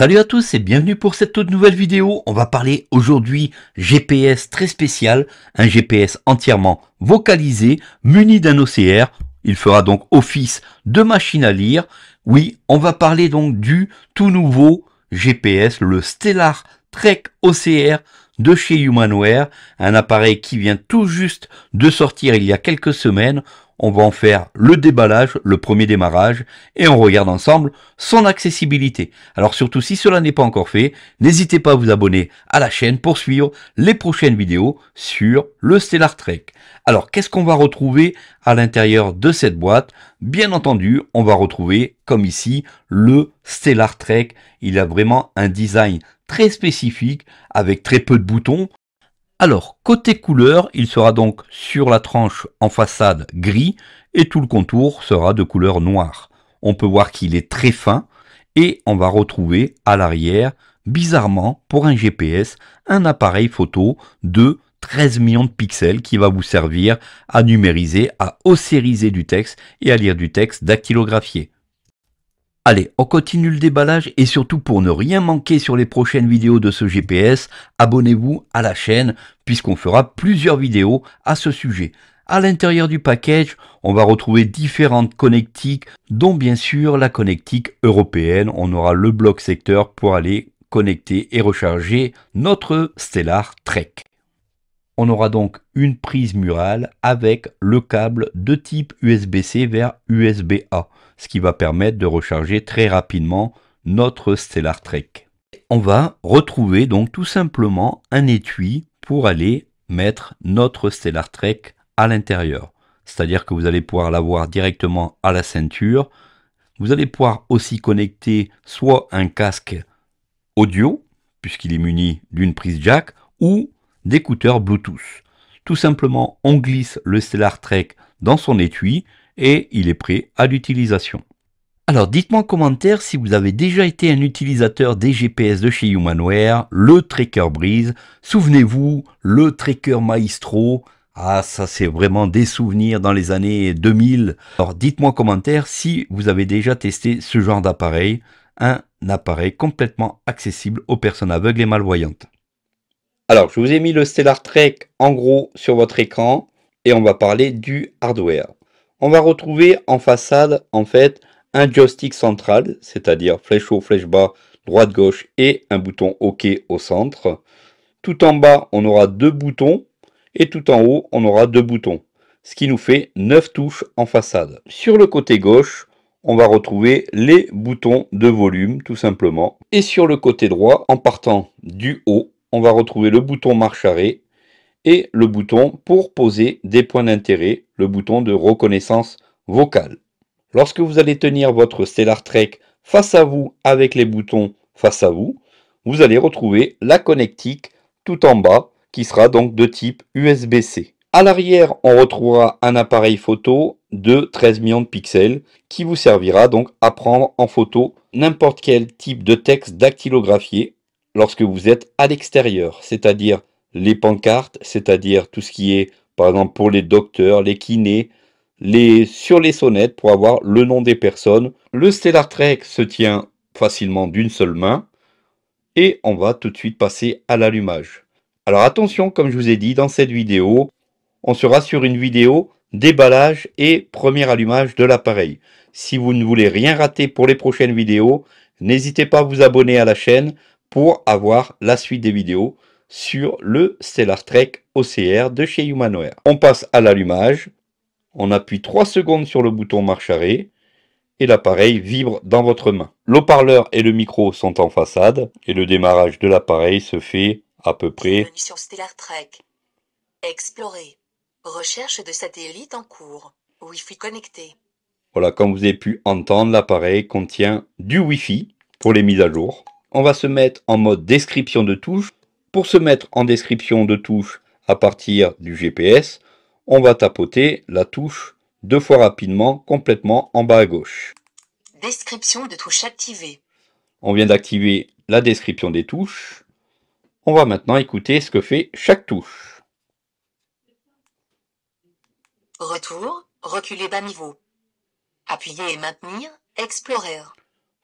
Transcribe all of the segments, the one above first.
Salut à tous et bienvenue pour cette toute nouvelle vidéo. On va parler aujourd'hui GPS très spécial, un GPS entièrement vocalisé, muni d'un OCR. Il fera donc office de machine à lire. Oui, on va parler donc du tout nouveau GPS, le Stellar Trek OCR de chez Humanware, un appareil qui vient tout juste de sortir il y a quelques semaines on va en faire le déballage, le premier démarrage, et on regarde ensemble son accessibilité. Alors surtout si cela n'est pas encore fait, n'hésitez pas à vous abonner à la chaîne pour suivre les prochaines vidéos sur le Stellar Trek. Alors qu'est-ce qu'on va retrouver à l'intérieur de cette boîte Bien entendu, on va retrouver, comme ici, le Stellar Trek. Il a vraiment un design très spécifique, avec très peu de boutons, alors, côté couleur, il sera donc sur la tranche en façade gris et tout le contour sera de couleur noire. On peut voir qu'il est très fin et on va retrouver à l'arrière, bizarrement, pour un GPS, un appareil photo de 13 millions de pixels qui va vous servir à numériser, à ossériser du texte et à lire du texte dactylographié. Allez, on continue le déballage et surtout pour ne rien manquer sur les prochaines vidéos de ce GPS, abonnez-vous à la chaîne puisqu'on fera plusieurs vidéos à ce sujet. À l'intérieur du package, on va retrouver différentes connectiques, dont bien sûr la connectique européenne. On aura le bloc secteur pour aller connecter et recharger notre Stellar Trek. On aura donc une prise murale avec le câble de type USB-C vers USB-A, ce qui va permettre de recharger très rapidement notre Stellar Trek. On va retrouver donc tout simplement un étui pour aller mettre notre Stellar Trek à l'intérieur. C'est-à-dire que vous allez pouvoir l'avoir directement à la ceinture. Vous allez pouvoir aussi connecter soit un casque audio, puisqu'il est muni d'une prise jack, ou d'écouteurs Bluetooth. Tout simplement, on glisse le Stellar Trek dans son étui et il est prêt à l'utilisation. Alors dites-moi en commentaire si vous avez déjà été un utilisateur des GPS de chez Humanware, le Tracker Breeze, souvenez-vous, le Tracker Maestro, ah, ça c'est vraiment des souvenirs dans les années 2000. Alors dites-moi en commentaire si vous avez déjà testé ce genre d'appareil, un appareil complètement accessible aux personnes aveugles et malvoyantes. Alors, je vous ai mis le Stellar Trek en gros sur votre écran et on va parler du hardware. On va retrouver en façade, en fait, un joystick central, c'est-à-dire flèche haut, flèche bas, droite, gauche et un bouton OK au centre. Tout en bas, on aura deux boutons et tout en haut, on aura deux boutons, ce qui nous fait neuf touches en façade. Sur le côté gauche, on va retrouver les boutons de volume tout simplement. Et sur le côté droit, en partant du haut, on va retrouver le bouton marche arrêt et le bouton pour poser des points d'intérêt, le bouton de reconnaissance vocale. Lorsque vous allez tenir votre Stellar Trek face à vous avec les boutons face à vous, vous allez retrouver la connectique tout en bas qui sera donc de type USB-C. À l'arrière, on retrouvera un appareil photo de 13 millions de pixels qui vous servira donc à prendre en photo n'importe quel type de texte dactylographié lorsque vous êtes à l'extérieur, c'est-à-dire les pancartes, c'est-à-dire tout ce qui est, par exemple, pour les docteurs, les kinés, sur les sonnettes pour avoir le nom des personnes. Le Stellar Trek se tient facilement d'une seule main. Et on va tout de suite passer à l'allumage. Alors attention, comme je vous ai dit dans cette vidéo, on sera sur une vidéo déballage et premier allumage de l'appareil. Si vous ne voulez rien rater pour les prochaines vidéos, n'hésitez pas à vous abonner à la chaîne pour avoir la suite des vidéos sur le Stellar Trek OCR de chez Humanware. On passe à l'allumage, on appuie 3 secondes sur le bouton marche arrêt et l'appareil vibre dans votre main. L'eau-parleur et le micro sont en façade et le démarrage de l'appareil se fait à peu près. Stellar Trek. Explorer. Recherche de satellites en cours. wi connecté. Voilà, comme vous avez pu entendre, l'appareil contient du Wi-Fi pour les mises à jour on va se mettre en mode description de touche. Pour se mettre en description de touche à partir du GPS, on va tapoter la touche deux fois rapidement, complètement en bas à gauche. Description de touche activée. On vient d'activer la description des touches. On va maintenant écouter ce que fait chaque touche. Retour, reculer bas niveau. Appuyer et maintenir, explorer.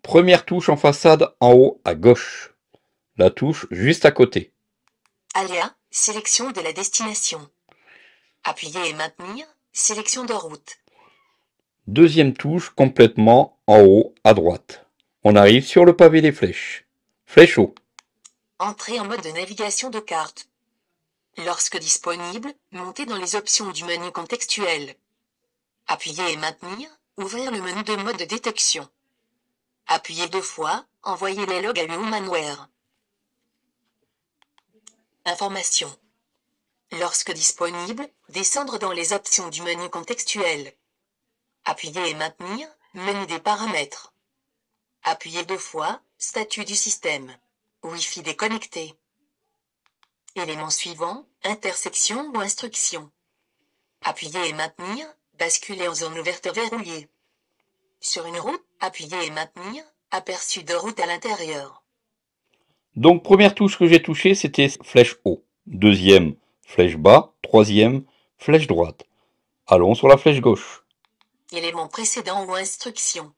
Première touche en façade en haut à gauche. La touche juste à côté. Aléa, sélection de la destination. Appuyer et maintenir, sélection de route. Deuxième touche complètement en haut à droite. On arrive sur le pavé des flèches. Flèche haut. Entrer en mode de navigation de carte. Lorsque disponible, montez dans les options du menu contextuel. Appuyer et maintenir, ouvrir le menu de mode de détection. Appuyez deux fois, envoyez les logs à Humanware. Information. Lorsque disponible, descendre dans les options du menu contextuel. Appuyez et maintenir, menu des paramètres. Appuyez deux fois, statut du système. Wi-Fi déconnecté. Élément suivant, intersection ou instruction. Appuyez et maintenir, basculer en zone ouverte verrouillée. Sur une route, appuyer et maintenir, aperçu de route à l'intérieur. Donc première touche que j'ai touchée, c'était flèche haut. Deuxième, flèche bas. Troisième, flèche droite. Allons sur la flèche gauche. Élément précédent ou instruction.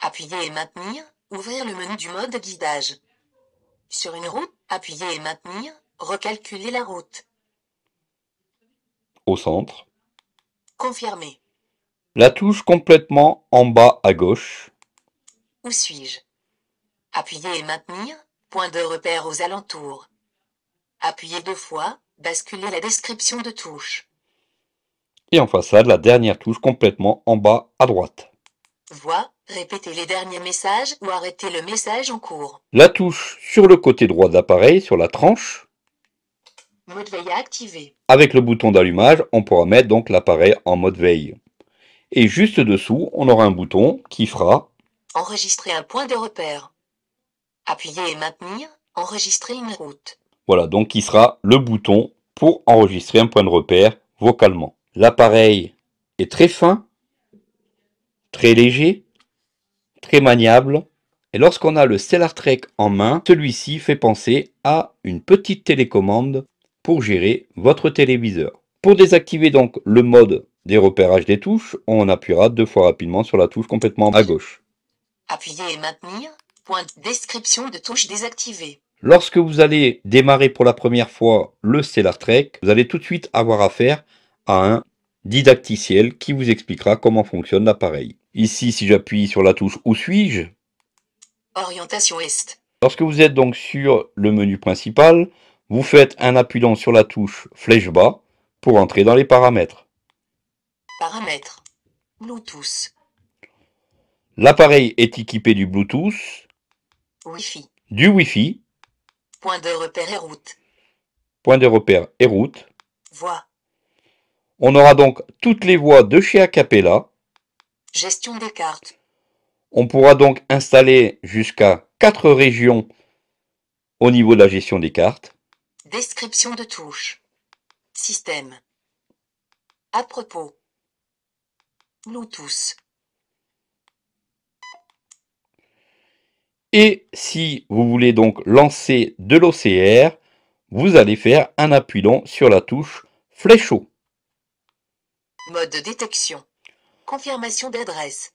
Appuyer et maintenir, ouvrir le menu du mode guidage. Sur une route, appuyer et maintenir, recalculer la route. Au centre. Confirmer. La touche complètement en bas à gauche. Où suis-je Appuyer et maintenir, point de repère aux alentours. Appuyer deux fois, basculer la description de touche. Et en façade, la dernière touche complètement en bas à droite. Voix, répéter les derniers messages ou arrêter le message en cours. La touche sur le côté droit de l'appareil, sur la tranche. Mode veille à activer. Avec le bouton d'allumage, on pourra mettre donc l'appareil en mode veille. Et juste dessous, on aura un bouton qui fera Enregistrer un point de repère. Appuyer et maintenir, enregistrer une route. Voilà, donc qui sera le bouton pour enregistrer un point de repère vocalement. L'appareil est très fin, très léger, très maniable. Et lorsqu'on a le Stellar Trek en main, celui-ci fait penser à une petite télécommande pour gérer votre téléviseur. Pour désactiver donc le mode des repérages des touches, on appuiera deux fois rapidement sur la touche complètement à gauche. Appuyer et maintenir, description de touche désactivée. Lorsque vous allez démarrer pour la première fois le Stellar Trek, vous allez tout de suite avoir affaire à un didacticiel qui vous expliquera comment fonctionne l'appareil. Ici, si j'appuie sur la touche Où suis-je Orientation Est. Lorsque vous êtes donc sur le menu principal, vous faites un appuyant sur la touche flèche bas pour entrer dans les paramètres. Paramètres. Bluetooth. L'appareil est équipé du Bluetooth. Wi-Fi. Du Wi-Fi. Point de repère et route. Point de repère et route. Voix. On aura donc toutes les voies de chez Acapella. Gestion des cartes. On pourra donc installer jusqu'à 4 régions au niveau de la gestion des cartes. Description de touche. Système. À propos tous. Et si vous voulez donc lancer de l'OCR, vous allez faire un appui long sur la touche fléchot. Mode de détection. Confirmation d'adresse.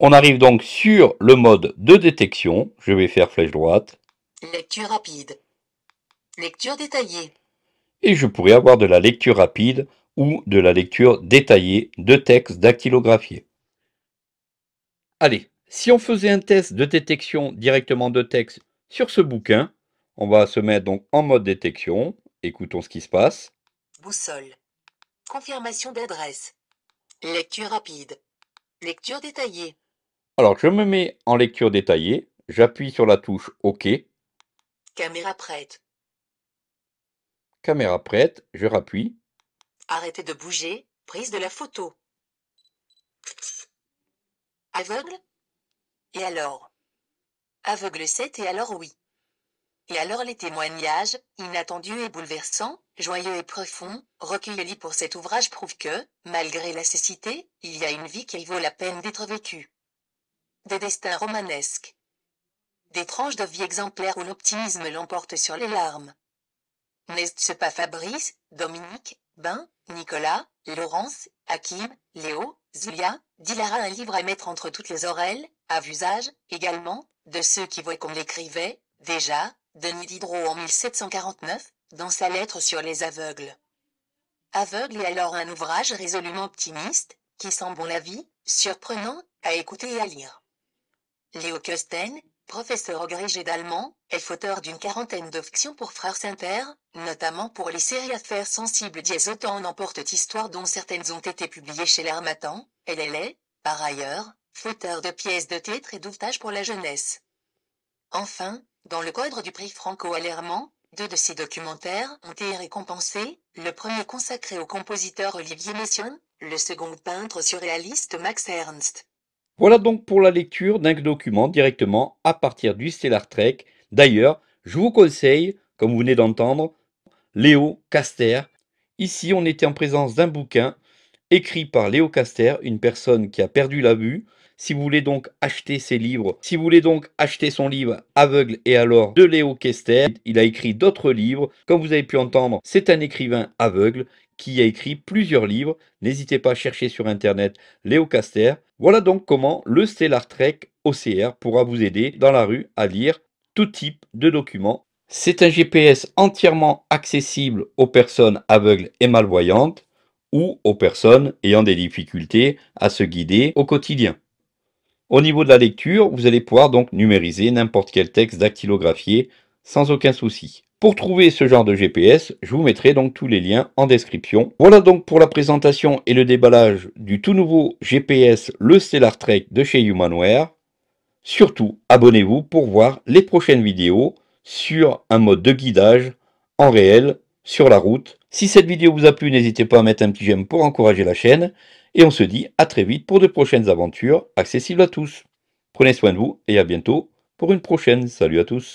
On arrive donc sur le mode de détection. Je vais faire flèche droite. Lecture rapide. Lecture détaillée. Et je pourrais avoir de la lecture rapide ou de la lecture détaillée de textes dactylographiés. Allez, si on faisait un test de détection directement de texte sur ce bouquin, on va se mettre donc en mode détection. Écoutons ce qui se passe. Boussole. Confirmation d'adresse. Lecture rapide. Lecture détaillée. Alors je me mets en lecture détaillée. J'appuie sur la touche OK. Caméra prête. Caméra prête, je rappuie. Arrêtez de bouger, prise de la photo. Aveugle Et alors Aveugle 7 et alors oui. Et alors les témoignages, inattendus et bouleversants, joyeux et profonds, recueillis pour cet ouvrage prouvent que, malgré la cécité, il y a une vie qui vaut la peine d'être vécue. Des destins romanesques. Des tranches de vie exemplaires où l'optimisme l'emporte sur les larmes. N'est-ce pas Fabrice, Dominique, Ben, Nicolas, Laurence, Hakim, Léo, Zulia, Dilara un livre à mettre entre toutes les oreilles, à usage, également, de ceux qui voient qu'on l'écrivait, déjà, Denis Diderot en 1749, dans sa lettre sur les aveugles. Aveugle est alors un ouvrage résolument optimiste, qui sent bon la vie, surprenant, à écouter et à lire. Léo Kusten, Professeur agrégé d'allemand, est fauteur d'une quarantaine de pour Frères sœurs, notamment pour les séries Affaires sensibles dièse autant en emporte histoire dont certaines ont été publiées chez l'Armatan, elle est, par ailleurs, fauteur de pièces de théâtre et d'ouvrages pour la jeunesse. Enfin, dans le cadre du prix franco allemand deux de ses documentaires ont été récompensés, le premier consacré au compositeur Olivier Messiaen, le second peintre surréaliste Max Ernst. Voilà donc pour la lecture d'un document directement à partir du Stellar Trek. D'ailleurs, je vous conseille, comme vous venez d'entendre, Léo Caster. Ici, on était en présence d'un bouquin écrit par Léo Caster, une personne qui a perdu la vue. Si vous voulez donc acheter ses livres, si vous voulez donc acheter son livre Aveugle et alors de Léo Caster, il a écrit d'autres livres. Comme vous avez pu entendre, c'est un écrivain aveugle qui a écrit plusieurs livres. N'hésitez pas à chercher sur internet Léo Caster. Voilà donc comment le Stellar Trek OCR pourra vous aider dans la rue à lire tout type de documents. C'est un GPS entièrement accessible aux personnes aveugles et malvoyantes ou aux personnes ayant des difficultés à se guider au quotidien. Au niveau de la lecture, vous allez pouvoir donc numériser n'importe quel texte dactylographié sans aucun souci. Pour trouver ce genre de GPS, je vous mettrai donc tous les liens en description. Voilà donc pour la présentation et le déballage du tout nouveau GPS Le Stellar Trek de chez Humanware. Surtout, abonnez-vous pour voir les prochaines vidéos sur un mode de guidage en réel sur la route si cette vidéo vous a plu, n'hésitez pas à mettre un petit j'aime pour encourager la chaîne. Et on se dit à très vite pour de prochaines aventures accessibles à tous. Prenez soin de vous et à bientôt pour une prochaine. Salut à tous